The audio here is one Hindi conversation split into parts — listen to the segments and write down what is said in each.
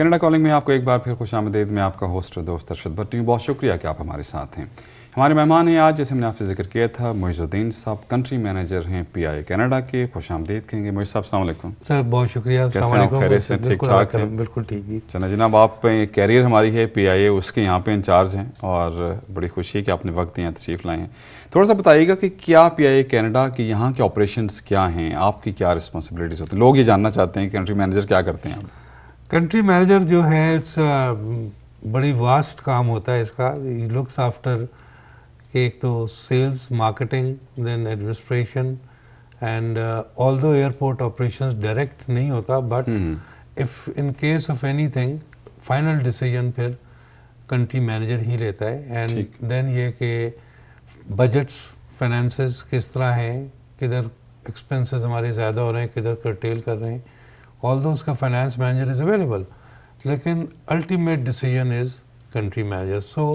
कनाडा कॉलिंग में आपको एक बार फिर खुश आमदेद में आपका होस्ट दोस्त अरशद भट्टी बहुत शुक्रिया कि आप हमारे साथ हैं हमारे मेहमान हैं आज जैसे हमने आपसे जिक्र किया था मोहिजुद्दीन साहब कंट्री मैनेजर हैं पी आई कनाडा के खुश आमदीद कहेंगे मोहित साहब सामकुम सर बहुत शुक्रिया ठीक ठाक है बिल्कुल ठीक है चना जनाब आप कैरियर हमारी है पी आई ए उसके यहाँ पे इंचार्ज हैं और बड़ी खुशी है कि आपने वक्त यहाँ तशरीफ़ लाए हैं थोड़ा सा बताइएगा कि क्या पी आई ए कैनेडा के यहाँ के ऑपरेशन क्या हैं आपकी क्या रिस्पॉन्सिबिलिटीज़ होती हैं लोग ये जानना चाहते हैं कंट्री मैनेजर क्या करते हैं आप कंट्री मैनेजर जो है इट्स uh, बड़ी वास्ट काम होता है इसका लुक्स आफ्टर एक तो sales marketing then administration and although airport operation direct नहीं होता but if in case of anything final decision फिर कंट्री मैनेजर ही लेता है एंड देन ये कि बजट्स फाइनेंस किस तरह हैं किधर एक्सपेंसेस हमारे ज़्यादा हो रहे हैं किधर करटेल कर रहे हैं ऑल दो उसका फाइनेंस मैनेजर इज़ अवेलेबल लेकिन ultimate decision is country manager so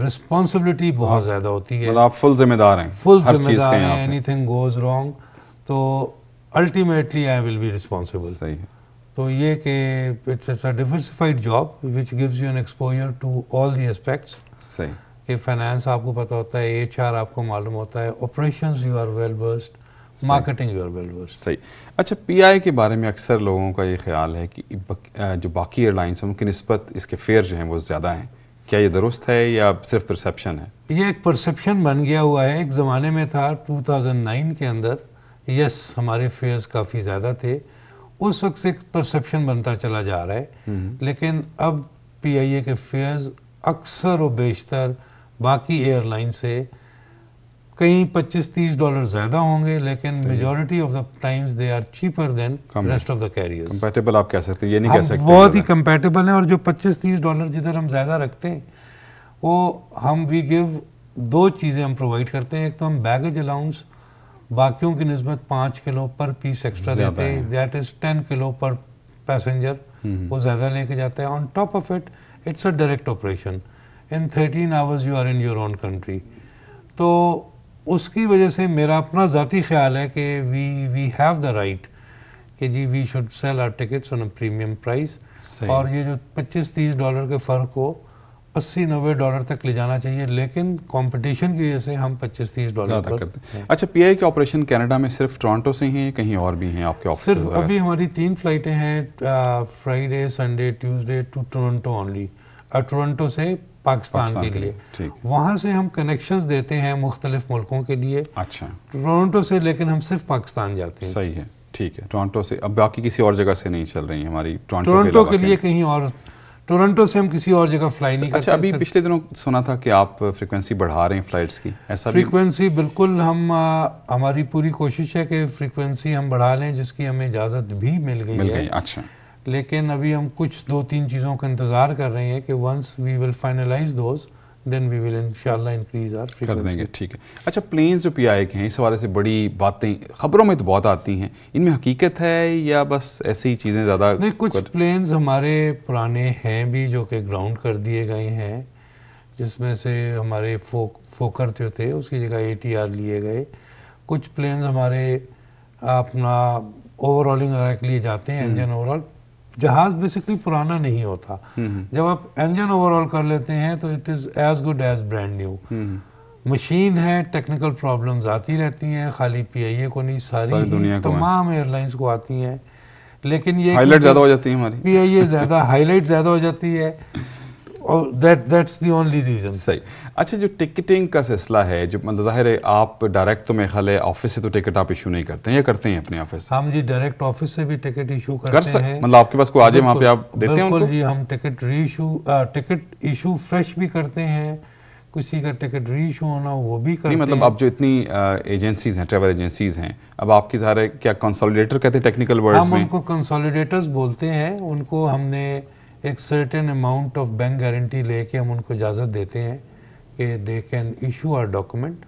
responsibility बहुत हाँ। ज़्यादा होती है मतलब आप फुल जिम्मेदार हैं फुल जिम्मेदार हैं एनी थिंग गोज़ रॉन्ग तो ultimately I will be responsible सही तो ये कि it's it's a diversified job which gives you an exposure to all the aspects सही कि फाइनेंस आपको पता होता है एच आपको मालूम होता है operation you are well versed marketing you well versed सही अच्छा पीआई के बारे में अक्सर लोगों का ये ख्याल है कि जो बाकी एयरलाइंस हैं उनकी नस्बत इसके फेयर जो हैं वो ज़्यादा हैं क्या ये दुरुस्त है या सिर्फ परसेप्शन है ये एक परसेप्शन बन गया हुआ है एक ज़माने में था 2009 के अंदर यस हमारे फेयर्स काफ़ी ज़्यादा थे उस वक्त से एक परसेप्शन बनता चला जा रहा है हम्म। लेकिन अब पी के फेयर्स अक्सर व बेशतर बाकी एयरलाइन से कहीं 25-30 डॉलर ज़्यादा होंगे लेकिन majority of the times they are cheaper than rest of the carrier compatible आप कह सकते हैं ये नहीं कह सकते बहुत ही कंपेटेबल है और जो 25-30 डॉलर जिधर हम ज़्यादा रखते हैं वो हम वी गिव दो चीज़ें हम प्रोवाइड करते हैं एक तो हम बैगेज अलाउंस बाकियों की नस्बत पाँच किलो पर पीस एक्स्ट्रा देते हैं that is ten kilo per passenger hmm. वो ज़्यादा लेके जाते हैं on top of it it's a direct operation in thirteen hours you are in your own country तो उसकी वजह से मेरा अपना ज़ाती ख्याल है कि we we have the right कि जी we should sell our tickets on a premium price और ये जो 25-30 डॉलर के फ़र्क को 80-90 डॉलर तक ले जाना चाहिए लेकिन कंपटीशन की वजह से हम 25-30 डॉलर तक करते हैं अच्छा पीआई के ऑपरेशन कनाडा में सिर्फ टोरंटो से ही हैं कहीं और भी हैं आपके ऑफिस सिर्फ अभी हमारी तीन फ्लाइटें हैं Friday Sunday Tuesday to Toronto only Toronto से पाकिस्तान, के लिए वहाँ से हम कनेक्शन देते हैं मुख्तलिफ मुल्कों के लिए अच्छा टोरंटो से लेकिन हम सिर्फ पाकिस्तान जाते हैं सही है ठीक है टोरंटो से अब बाकी किसी और जगह से नहीं चल रही है हमारी टोरंटो के, लिए कहीं और टोरंटो से हम किसी और जगह फ्लाई नहीं अच्छा अभी पिछले दिनों सुना था कि आप फ्रीक्वेंसी बढ़ा रहे हैं फ्लाइट्स की ऐसा फ्रीक्वेंसी बिल्कुल हम आ, हमारी पूरी कोशिश है कि फ्रीक्वेंसी हम बढ़ा लें जिसकी हमें इजाज़त भी मिल गई मिल है गई अच्छा लेकिन अभी हम कुछ दो तीन चीज़ों का इंतज़ार कर रहे हैं कि once we will finalize those then we will इंशाल्लाह इंक्रीज आर कर देंगे ठीक है अच्छा प्लेन्स जो पी आई के हैं इस हवाले से बड़ी बातें खबरों में तो बहुत आती हैं इनमें हकीकत है या बस ऐसी ही चीज़ें ज़्यादा नहीं कुछ कर... प्लेन्स हमारे पुराने हैं भी जो कि ग्राउंड कर दिए गए हैं जिसमें से हमारे फोक फोकर जो थे उसकी जगह ए टी आर लिए गए कुछ प्लेन्स हमारे अपना ओवरऑलिंग के लिए जाते हैं इंजन हम्म। ओवरऑल जहाज बेसिकली पुराना नहीं होता हम्म। जब आप इंजन ओवरऑल कर लेते हैं तो it is as good as brand new machine है टेक्निकल प्रॉब्लम्स आती रहती हैं खाली पीआईए को नहीं सारी, सारी दुनिया तमाम एयरलाइंस को आती हैं लेकिन ये हाईलाइट ज़्यादा हो जाती है हमारी पीआईए ज़्यादा हाईलाइट ज़्यादा हो जाती है और that that's the only reason सही अच्छा जो टिकटिंग का सिलसिला है जो मतलब जाहिर है आप डायरेक्ट तो मेरे ख्याल है ऑफिस से तो टिकट आप इशू नहीं करते हैं या करते हैं अपने ऑफिस हम जी डायरेक्ट ऑफिस से भी टिकट इशू करते कर हैं मतलब आपके पास कोई आज वहाँ पे आप देते हैं उनको जी हम टिकट री इशू टिकट इशू फ्रेश भी करते हैं किसी का टिकट री इशू होना वो भी करते मतलब हैं मतलब आप जो इतनी एजेंसीज हैं ट्रेवल एजेंसीज हैं अब आपकी सारे क्या कंसोलिडेटर कहते हैं टेक्निकल वर्ड हम उनको कंसोलिडेटर्स बोलते हैं उनको हमने एक certain amount of bank guarantee लेके हम उनको इजाज़त देते हैं कि they can issue our document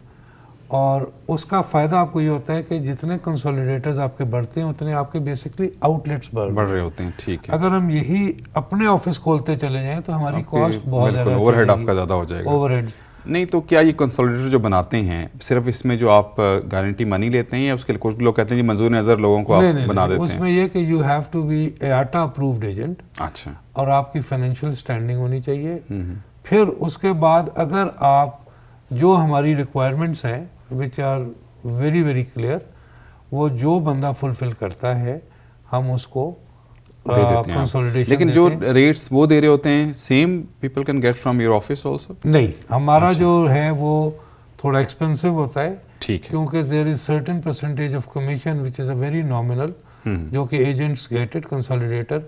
और उसका फ़ायदा आपको ये होता है कि जितने कंसोलिडेटर्स आपके बढ़ते हैं उतने आपके बेसिकली आउटलेट्स बढ़ बढ़ रहे होते हैं ठीक है अगर हम यही अपने ऑफिस खोलते चले जाएँ तो हमारी कॉस्ट बहुत ज़्यादा हेड आपका ज़्यादा हो जाएगा ओवरहेड नहीं तो क्या ये कंसोलिडेटर जो बनाते हैं सिर्फ इसमें जो आप गारंटी मनी लेते हैं या उसके कुछ लोग कहते हैं जी मंजूर नज़र लोगों को नहीं, आप नहीं, बना नहीं, देते उसमें हैं उसमें ये कि you have to be IATA approved agent अच्छा और आपकी फाइनेंशियल स्टैंडिंग होनी चाहिए हम्म, हम्म। फिर उसके बाद अगर आप जो हमारी रिक्वायरमेंट्स हैं which are very very clear वो जो बंदा फुलफिल करता है हम उसको दे देते हैं लेकिन जो रेट्स वो दे रहे होते हैं same people can get from your office also नहीं हमारा अच्छा। जो है वो थोड़ा एक्सपेंसिव होता है ठीक है क्योंकि there is certain percentage of commission which is a very nominal जो कि एजेंट्स गेट इट कंसोलिडेटर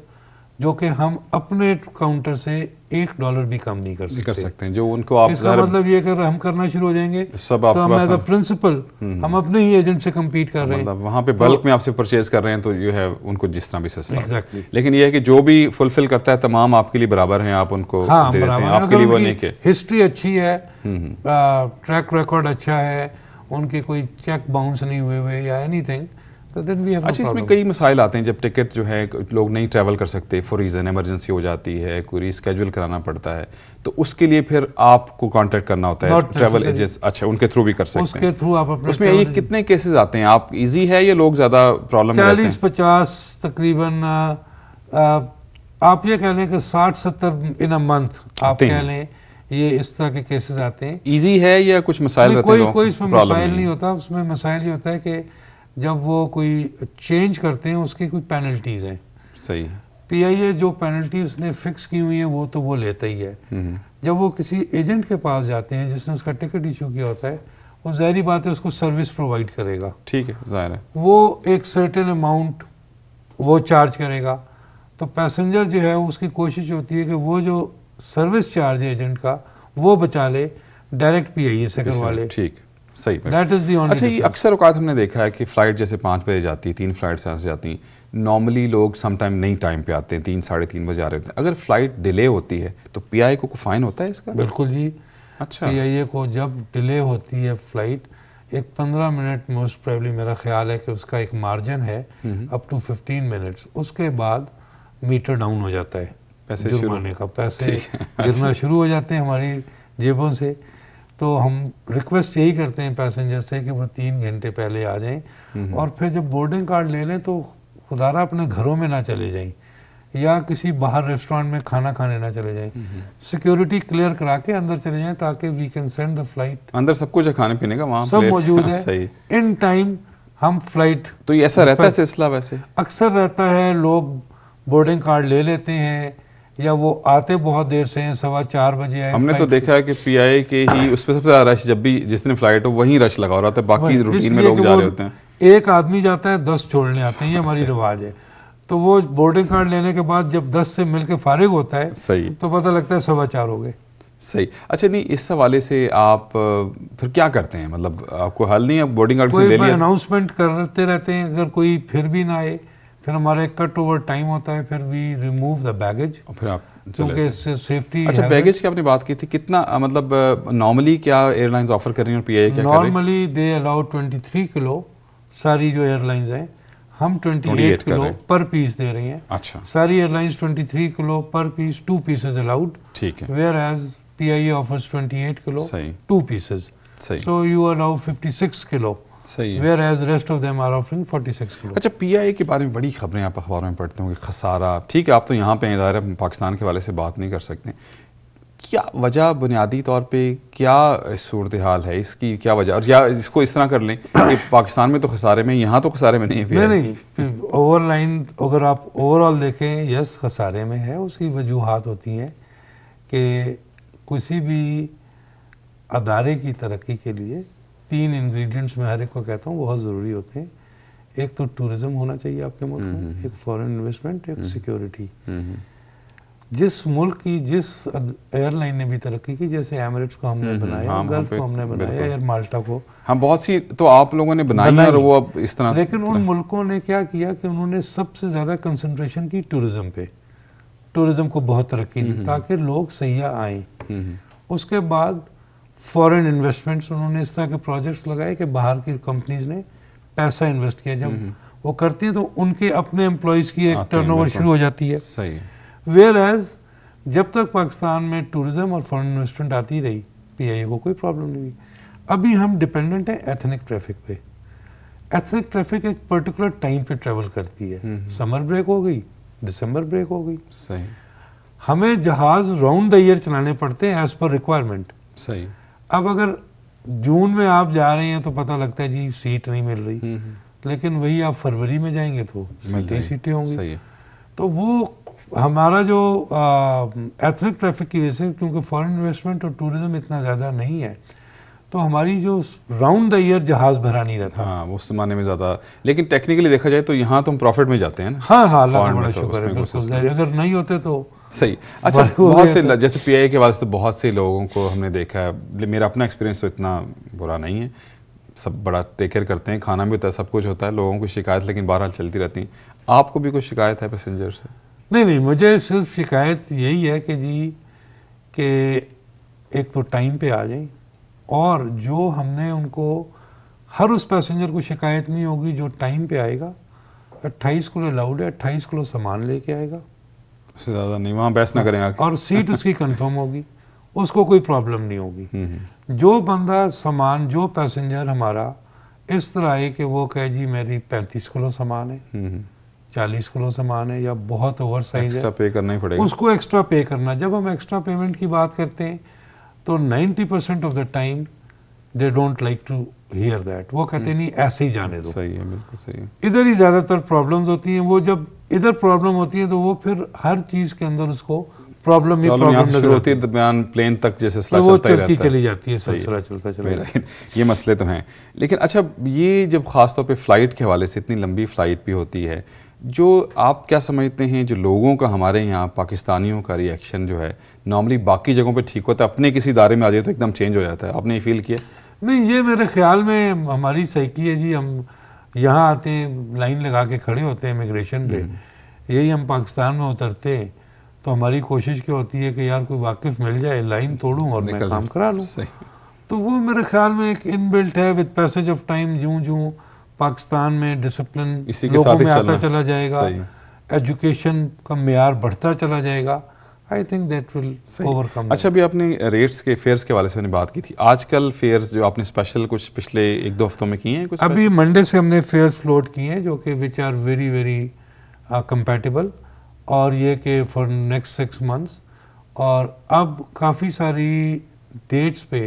जो कि हम अपने काउंटर से एक डॉलर भी कम नहीं कर सकते कर सकते हैं जो उनको आप इसका मतलब ये कर हम करना शुरू हो जाएंगे सब आप तो हम एज प्रिंसिपल हम्म, हम्म। हम अपने ही एजेंट से कम्पीट कर रहे हैं मतलब वहाँ पे बल्क तो में आपसे परचेज कर रहे हैं तो यू है उनको जिस तरह भी सस्ता exactly. लेकिन ये है कि जो भी फुलफिल करता है तमाम आपके लिए बराबर हैं आप उनको हाँ, आपके लिए वो के हिस्ट्री अच्छी है ट्रैक हम्म, रिकॉर्ड अच्छा है उनके कोई चेक बाउंस नहीं हुए हुए या एनी तो अच्छा इसमें कई मसाइल आते हैं जब टिकट जो है लोग नहीं ट्रैवल कर सकते फॉर रीज़न एमरजेंसी हो जाती है कोई रिस्केजल कराना पड़ता है तो उसके लिए फिर आपको कांटेक्ट करना होता है ट्रैवल एजेंट अच्छा उनके थ्रू भी कर सकते उसके हैं आप अपने उसमें ये कितने केसेस आते हैं आप इजी है या लोग ज़्यादा प्रॉब्लम चालीस पचास तकरीबन आप ये कह लें कि साठ सत्तर इन अ मंथ आप कह लें ये इस तरह के केसेस आते हैं ईजी है या कुछ मसाइल कोई कोई इसमें मसाइल नहीं होता उसमें मसाइल ये होता है कि जब वो कोई चेंज करते हैं उसकी कुछ पेनल्टीज हैं सही पीआईए जो पेनल्टी उसने फिक्स की हुई है वो तो वो लेता ही है हम्म। जब वो किसी एजेंट के पास जाते हैं जिसने उसका टिकट इशू किया होता है वो जहरी बात है उसको सर्विस प्रोवाइड करेगा ठीक है जाहिर है वो एक सर्टेन अमाउंट वो चार्ज करेगा तो पैसेंजर जो है उसकी कोशिश होती है कि वो जो सर्विस चार्ज एजेंट का वो बचा ले डायरेक्ट पी आई ए से करवा ले ठीक सही में दैट इज़ दी अच्छा ये अक्सर अवकात हमने देखा है कि फ़्लाइट जैसे पाँच बजे जाती है तीन फ्लाइट्स यहाँ से जाती नॉर्मली लोग समटाइम नहीं टाइम पे आते हैं तीन साढ़े तीन बजे आ रहे होते हैं अगर फ़्लाइट डिले होती है तो पी को फाइन होता है इसका बिल्कुल जी अच्छा पी को जब डिले होती है फ़्लाइट एक पंद्रह मिनट मोस्ट प्रॉब्ली मेरा ख्याल है कि उसका एक मार्जिन है अप टू फिफ्टीन मिनट्स उसके बाद मीटर डाउन हो जाता है पैसे जुर्माने का पैसे गिरना अच्छा। शुरू हो जाते हैं हमारी जेबों से तो हम रिक्वेस्ट यही करते हैं पैसेंजर से कि वो तीन घंटे पहले आ जाएं और फिर जब बोर्डिंग कार्ड ले लें तो खुदारा अपने घरों में ना चले जाएं या किसी बाहर रेस्टोरेंट में खाना खाने ना चले जाएं सिक्योरिटी क्लियर करा के अंदर चले जाएं ताकि we can send the flight अंदर सब कुछ है खाने पीने का वहाँ सब मौजूद है इन हाँ, टाइम हम फ्लाइट तो ऐसा रहता है सिलसिला वैसे अक्सर रहता है लोग बोर्डिंग कार्ड ले लेते हैं या वो आते बहुत देर से हैं सवा चार बजे आए हमने तो देखा है कि पीआई के ही उस पर सबसे ज़्यादा रश जब भी जिस दिन फ्लाइट हो वहीं रश लगा रहा था बाकी रूटीन में लोग जा रहे होते हैं एक आदमी जाता है दस छोड़ने आते हैं ये हमारी अच्छा। रिवाज है तो वो बोर्डिंग कार्ड लेने के बाद जब दस से मिलकर फारिग होता है सही तो पता लगता है सवा चार हो गए सही अच्छा नहीं इस हवाले से आप फिर क्या करते हैं मतलब आपको हल नहीं है बोर्डिंग कार्ड से ले लिया अनाउंसमेंट करते रहते हैं अगर कोई फिर भी ना आए फिर हमारा एक कट ओवर टाइम होता है फिर वी रिमूव द बैगेज और फिर आप क्योंकि इससे सेफ्टी अच्छा बैगेज की आपने बात की थी कितना मतलब नॉर्मली क्या एयरलाइंस ऑफर कर रही हैं और पीआईए क्या नॉर्मली दे अलाउ 23 किलो सारी जो एयरलाइंस हैं हम 28 28 किलो पर पीस दे रही हैं अच्छा सारी airlines 23 kilo per piece two pieces allowed ठीक है whereas PIA offers 28 kilo सही two pieces so you allow 56 kilo सही है whereas rest of them are offering 46 kilo अच्छा पीआईए के बारे में बड़ी खबरें आप अखबारों में पढ़ते होंगे खसारा ठीक है आप तो यहाँ पे ज़ाहिर पाकिस्तान के वाले से बात नहीं कर सकते क्या वजह बुनियादी तौर पे क्या सूरत हाल है इसकी क्या वजह और या इसको इस तरह कर लें कि पाकिस्तान में तो खसारे में यहाँ तो खसारे में नहीं है नहीं ओवर लाइन अगर आप ओवरऑल देखें यस खसारे में है उसकी वजूहत होती हैं कि किसी भी अदारे की तरक्की के लिए तीन इंग्रेडिएंट्स में हर एक को कहता हूँ बहुत ज़रूरी होते हैं एक तो टूरिज्म होना चाहिए आपके मुल्क में हम्म, हम्म। एक फॉरेन इन्वेस्टमेंट एक सिक्योरिटी हम्म। जिस मुल्क की जिस एयरलाइन ने भी तरक्की की जैसे एमरेट्स हाँ, को हमने बनाया हाँ, गल्फ को हमने बनाया एयर माल्टा को हम बहुत सी तो आप लोगों ने बनाई, बनाई और वो अब इस तरह लेकिन उन मुल्कों ने क्या किया कि उन्होंने सबसे ज़्यादा कंसंट्रेशन की टूरिज्म पे टूरिज्म को बहुत तरक्की दी ताकि लोग सयाह आए उसके बाद फॉरेन इन्वेस्टमेंट्स उन्होंने इस तरह के प्रोजेक्ट्स लगाए कि बाहर की कंपनीज ने पैसा इन्वेस्ट किया जब वो करती हैं तो उनके अपने एम्प्लॉयज़ की एक टर्न शुरू हो जाती है सही वेयर एज जब तक पाकिस्तान में टूरिज़्म और फॉरेन इन्वेस्टमेंट आती रही पी को कोई प्रॉब्लम नहीं हुई अभी हम डिपेंडेंट हैं एथनिक ट्रैफिक पे एथनिक ट्रैफिक एक पर्टिकुलर टाइम पे ट्रेवल करती है समर ब्रेक हो गई दिसंबर ब्रेक हो गई सही हमें जहाज़ राउंड द ईयर चलाने पड़ते हैं एज़ पर रिक्वायरमेंट सही अब अगर जून में आप जा रहे हैं तो पता लगता है जी सीट नहीं मिल रही हम्म, हम्म। लेकिन वही आप फरवरी में जाएंगे तो कई सीटें होंगी तो वो हमारा जो एथनिक ट्रैफिक की वजह से क्योंकि फॉरेन इन्वेस्टमेंट और टूरिज्म इतना ज़्यादा नहीं है तो हमारी जो राउंड द ईयर जहाज भरा नहीं रहता हाँ उस जमाने में ज़्यादा लेकिन टेक्निकली देखा जाए तो यहाँ तो हम प्रॉफिट में जाते हैं ना हाँ हाँ अल्लाह बड़ा शुक्र है अगर नहीं होते तो सही अच्छा बहुत से तो। जैसे पी आई के वास्ते तो बहुत से लोगों को हमने देखा है मेरा अपना एक्सपीरियंस तो इतना बुरा नहीं है सब बड़ा टेक केयर करते हैं खाना भी होता है सब कुछ होता है लोगों को शिकायत लेकिन बहरहाल चलती रहती हैं आपको भी कुछ शिकायत है पैसेंजर से नहीं नहीं मुझे सिर्फ शिकायत यही है कि जी के एक तो टाइम पे आ जाए और जो हमने उनको हर उस पैसेंजर को शिकायत नहीं होगी जो टाइम पे आएगा 28 किलो अलाउड है 28 किलो सामान लेके आएगा उससे ज़्यादा नहीं वहाँ बहस ना करें आगे। और सीट उसकी कंफर्म होगी उसको कोई प्रॉब्लम नहीं होगी हम्म, हम्म। जो बंदा सामान जो पैसेंजर हमारा इस तरह है कि वो कहे जी मेरी 35 किलो सामान है हम्म, चालीस किलो सामान है या बहुत ओवर साइज है पे करना ही पड़ेगा उसको एक्स्ट्रा पे करना जब हम एक्स्ट्रा पेमेंट की बात करते हैं तो 90 percent of the time they don't like to hear that वो कहते नहीं ऐसे ही जाने दो सही है बिल्कुल सही इधर ही ज़्यादातर प्रॉब्लम्स होती हैं वो जब इधर प्रॉब्लम होती है तो वो फिर हर चीज़ के अंदर उसको प्रॉब्लम ही प्रॉब्लम नजर होती है दरमियान प्लेन तक जैसे सिलसिला तो चलता ही रहता चली जाती है सिलसिला चलता चला ये मसले तो हैं लेकिन अच्छा ये जब खासतौर पे फ्लाइट के हवाले से इतनी लंबी फ्लाइट भी होती है जो आप क्या समझते हैं जो लोगों का हमारे यहाँ पाकिस्तानियों का रिएक्शन जो है नॉर्मली बाकी जगहों पे ठीक होता है अपने किसी दायरे में आ जाए तो एकदम चेंज हो जाता है आपने ये फील किया नहीं ये मेरे ख्याल में हमारी साइकी है जी हम यहाँ आते हैं लाइन लगा के खड़े होते हैं इमिग्रेशन पे हम्म। यही हम पाकिस्तान में उतरते तो हमारी कोशिश क्या होती है कि यार कोई वाकिफ़ मिल जाए लाइन तोड़ूँ और मैं काम करा लूँ तो वो मेरे ख्याल में एक इनबिल्ट है विद पैसेज ऑफ टाइम जूँ जूँ पाकिस्तान में डिसिप्लिन इसी के साथ में आता चला जाएगा एजुकेशन का मैार बढ़ता चला जाएगा I think that will overcome अच्छा अभी आपने रेट्स के फेयर्स के वाले से मैंने बात की थी आजकल फेयर्स जो आपने स्पेशल कुछ पिछले एक दो हफ्तों में किए हैं कुछ अभी मंडे से हमने फेयर्स फ्लोट किए हैं जो कि which are very very compatible और ये कि फॉर नेक्स्ट सिक्स मंथ्स और अब काफ़ी सारी डेट्स पे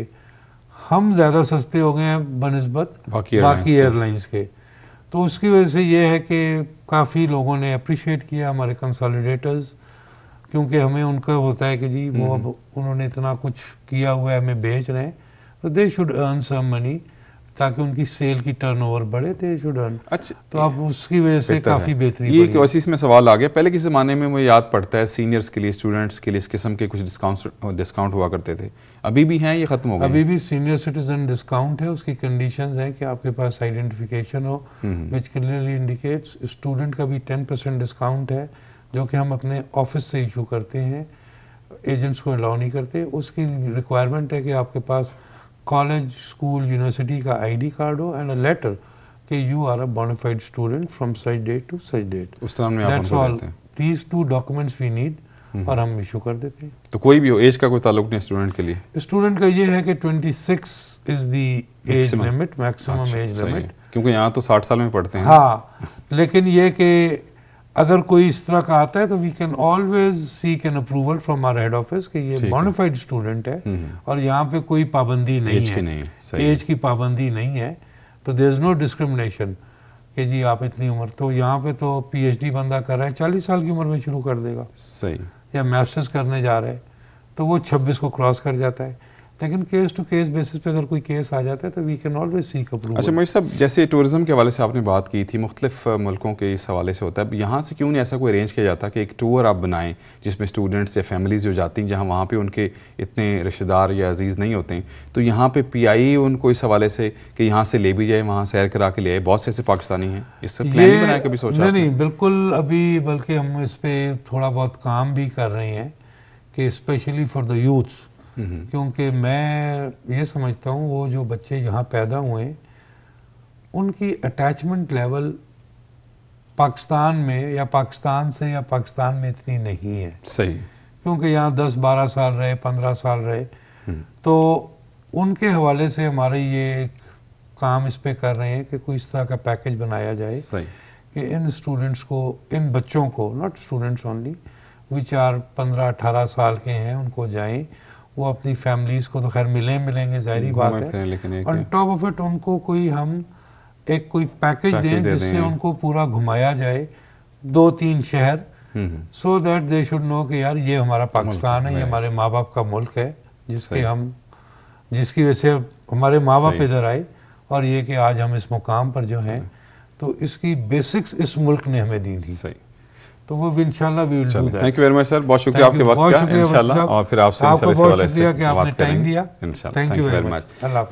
हम ज़्यादा सस्ते हो गए हैं बनस्बत बाकी एयरलाइंस के तो उसकी वजह से ये है कि काफ़ी लोगों ने अप्रिशिएट किया हमारे कंसोलिडेटर्स क्योंकि हमें उनका होता है कि जी वो हम्म। अब उन्होंने इतना कुछ किया हुआ है हमें बेच रहे हैं तो they should earn some money ताकि उनकी सेल की टर्नओवर बढ़े दे शुड अच्छा तो आप उसकी वजह से काफ़ी बेहतरी ये क्यों इसमें सवाल आ गया पहले के ज़माने में मुझे याद पड़ता है सीनियर्स के लिए स्टूडेंट्स के लिए इस किस्म के कुछ डिस्काउंट डिस्काउंट हुआ करते थे अभी भी हैं ये ख़त्म हो गए अभी भी सीनियर सिटीजन डिस्काउंट है उसकी कंडीशन है कि आपके पास आइडेंटिफिकेशन हो विच क्लियरली इंडिकेट्स स्टूडेंट का भी टेन डिस्काउंट है जो कि हम अपने ऑफिस से इशू करते हैं एजेंट्स को अलाउ नहीं करते उसकी रिक्वायरमेंट है कि आपके पास कॉलेज स्कूल यूनिवर्सिटी का आईडी कार्ड हो एंड अ लेटर कि you are a bonafide student from such date to such date that's all these two documents we need और हम इशू कर देते हैं तो कोई भी हो एज का कोई ताल्लुक नहीं स्टूडेंट के लिए स्टूडेंट का ये है कि 26 is the age limit maximum age limit क्योंकि यहाँ तो 60 साल में पढ़ते हैं हाँ लेकिन ये कि अगर कोई इस तरह का आता है तो we can always seek an approval from our head office कि ये बॉनिफाइड स्टूडेंट है हम्म। और यहाँ पे कोई पाबंदी नहीं है एज की पाबंदी नहीं है तो देर इज़ नो डिस्क्रिमिनेशन कि जी आप इतनी उम्र तो यहाँ पे तो पीएचडी बंदा कर रहा है चालीस साल की उम्र में शुरू कर देगा सही या मास्टर्स करने जा रहे हैं तो वो छब्बीस को क्रॉस कर जाता है लेकिन केस टू केस बेसिस पे अगर कोई केस आ जाता है तो we can always seek approval अच्छा मोहित साहब जैसे टूरिज्म के हवाले से आपने बात की थी मुख्तलिफ मुल्कों के इस हवाले से होता है यहाँ से क्यों नहीं ऐसा कोई अरेंज किया जाता कि एक टूर आप बनाएं जिसमें स्टूडेंट्स या फैमिलीज जो जाती हैं जहाँ वहाँ पर उनके इतने रिश्तेदार या अजीज़ नहीं होते हैं तो यहाँ पर पी आई उनको इस हवाले से कि यहाँ से ले भी जाए वहाँ सैर करा के ले आए बहुत से ऐसे पाकिस्तानी हैं इससे प्लान बनाया कभी सोचा नहीं नहीं बिल्कुल अभी बल्कि हम इस पर थोड़ा बहुत काम भी कर रहे हैं कि specially for the youths hmm. क्योंकि मैं ये समझता हूँ वो जो बच्चे यहाँ पैदा हुए उनकी अटैचमेंट लेवल पाकिस्तान में या पाकिस्तान से या पाकिस्तान में इतनी नहीं है सही क्योंकि यहाँ दस बारह साल रहे पंद्रह साल रहे हम्म। तो उनके हवाले से हमारे ये काम इस पे कर रहे हैं कि कोई इस तरह का पैकेज बनाया जाए सही कि इन स्टूडेंट्स को इन बच्चों को not students only which are पंद्रह अठारह साल के हैं उनको जाएं वो अपनी फैमिलीज़ को तो खैर मिले मिलेंगे जाहिर बात है ऑन टॉप ऑफ इट उनको कोई हम एक कोई पैकेज दें जिससे उनको पूरा घुमाया जाए दो तीन शहर so that they should know कि यार ये हमारा पाकिस्तान है ये हमारे माँ बाप का मुल्क है जिसके हम जिसकी वजह से हमारे माँ बाप इधर आए और ये कि आज हम इस मुकाम पर जो हैं तो इसकी बेसिक्स इस मुल्क ने हमें दी थी सही तो वो भी thank you very much sir बहुत शुक्रिया आपके वक्त का और फिर आपसे थैंक यू वेरी मच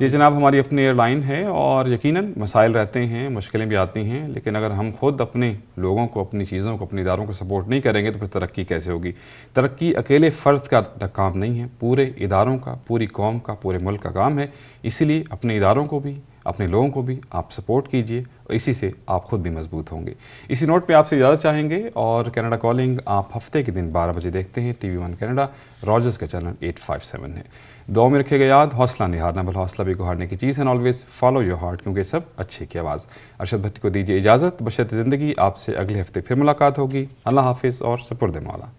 ये जनाब हमारी अपनी एयरलाइन है और यकीनन मसाइल रहते हैं मुश्किलें भी आती हैं लेकिन अगर हम खुद अपने लोगों को अपनी चीज़ों को अपने इदारों को सपोर्ट नहीं करेंगे तो फिर तरक्की कैसे होगी तरक्की अकेले फ़र्द का काम नहीं है पूरे इदारों का पूरी कौम का पूरे मुल्क का काम है इसीलिए अपने इदारों को भी अपने लोगों को भी आप सपोर्ट कीजिए और इसी से आप खुद भी मजबूत होंगे इसी नोट पे आपसे इजाज़त चाहेंगे और कनाडा कॉलिंग आप हफ्ते के दिन 12 बजे देखते हैं टीवी वन कनाडा रॉजर्स का चैनल 857 है दो में रखेगा याद हौसला निहारना बल हौसला भी को हारने की चीज़ है ऑलवेज फॉलो योर हार्ट क्योंकि सब अच्छे की आवाज़ अरशद भट्ट को दीजिए इजाज़त बशत ज़िंदगी आपसे अगले हफ्ते फिर मुलाकात होगी अल्लाह हाफिज़ और सपुरद मौला